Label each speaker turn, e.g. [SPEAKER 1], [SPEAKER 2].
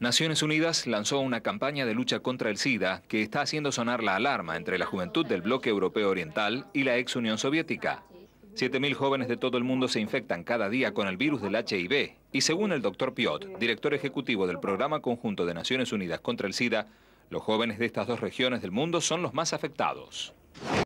[SPEAKER 1] Naciones Unidas lanzó una campaña de lucha contra el SIDA que está haciendo sonar la alarma entre la juventud del bloque europeo oriental y la ex Unión Soviética. 7.000 jóvenes de todo el mundo se infectan cada día con el virus del HIV y según el doctor Piot, director ejecutivo del Programa Conjunto de Naciones Unidas contra el SIDA, los jóvenes de estas dos regiones del mundo son los más afectados.